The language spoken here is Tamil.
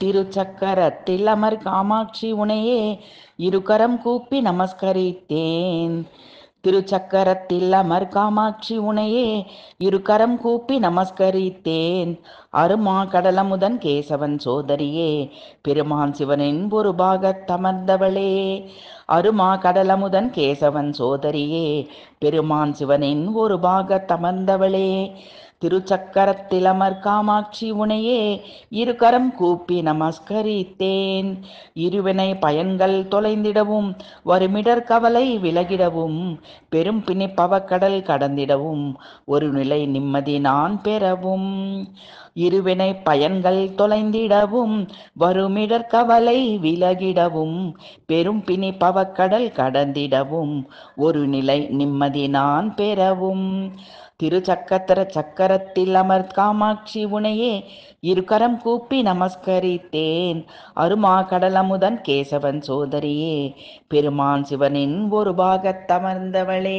திரு சக்கரத்தில் அமர் காமாட்சி உனையே இருகரம் கூப்பி நமஸ்கரித்தேன் திருச்சக்கரத்தில் அமர் காமாட்சி உனையே இருகரம் கூப்பி நமஸ்கரித்தேன் அருமா கடலமுதன் கேசவன் சோதரியே பெருமான் சிவனின் ஒரு பாகத்தமர்ந்தவளே அருமா கடலமுதன் கேசவன் சோதரியே பெருமான் சிவனின் ஒரு பாகத்தமர்ந்தவளே திருச்சக்கரத்திலமர் காமாட்சி உனையே இருகரம் கூப்பி நமஸ்கரித்தேன் இருவினை பயன்கள் தொலைந்திடவும் வருமிடர் கவலை விலகிடவும் பெரும் கடல் கடந்திடவும் ஒரு நிலை நிம்மதி நான் பெறவும் இருவினை பயன்கள் தொலைந்திடவும் வருமிடர் கவலை விலகிடவும் பெரும் பிணி பவக்கடல் கடந்திடவும் ஒரு நிலை நிம்மதி நான் பெறவும் திருச்சக்கத்திர சக்கர கரத்தில் அமர் காமாட்சி உனையே இருகரம் கூப்பி நமஸ்கரித்தேன் அருமா கடலமுதன் கேசவன் சோதரியே பெருமான் சிவனின் ஒரு பாகத்தமர்ந்தவளே